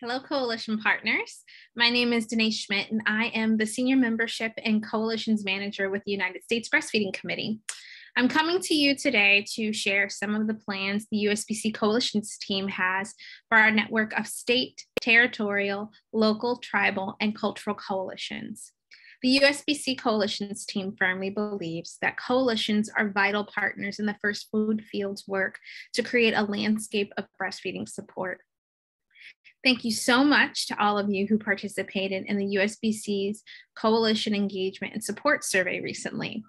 Hello, Coalition Partners. My name is Denise Schmidt, and I am the Senior Membership and Coalitions Manager with the United States Breastfeeding Committee. I'm coming to you today to share some of the plans the USBC Coalitions team has for our network of state, territorial, local, tribal, and cultural coalitions. The USBC Coalitions team firmly believes that coalitions are vital partners in the first food field's work to create a landscape of breastfeeding support. Thank you so much to all of you who participated in the USBC's Coalition Engagement and Support Survey recently.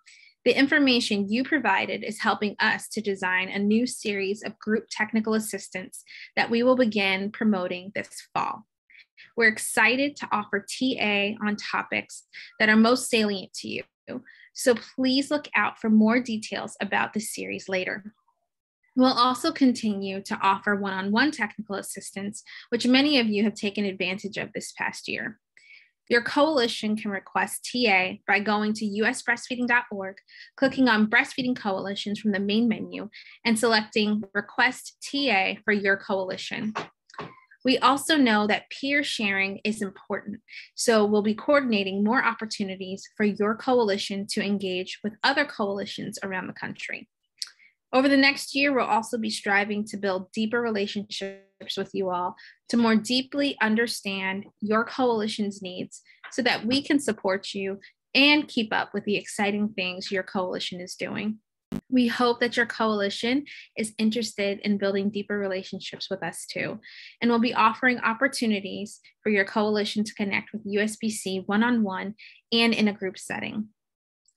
The information you provided is helping us to design a new series of group technical assistance that we will begin promoting this fall. We're excited to offer TA on topics that are most salient to you, so please look out for more details about this series later. We'll also continue to offer one on one technical assistance, which many of you have taken advantage of this past year. Your coalition can request TA by going to usbreastfeeding.org, clicking on Breastfeeding Coalitions from the main menu, and selecting Request TA for your coalition. We also know that peer sharing is important, so we'll be coordinating more opportunities for your coalition to engage with other coalitions around the country. Over the next year, we'll also be striving to build deeper relationships with you all to more deeply understand your coalition's needs so that we can support you and keep up with the exciting things your coalition is doing. We hope that your coalition is interested in building deeper relationships with us too, and we'll be offering opportunities for your coalition to connect with USBC one on one and in a group setting.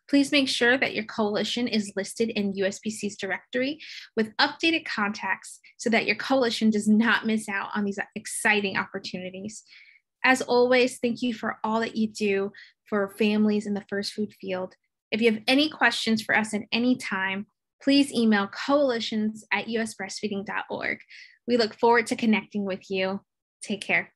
Please make sure that your coalition is listed in USPC's directory with updated contacts so that your coalition does not miss out on these exciting opportunities. As always, thank you for all that you do for families in the first food field. If you have any questions for us at any time, please email coalitions at usbreastfeeding.org. We look forward to connecting with you. Take care.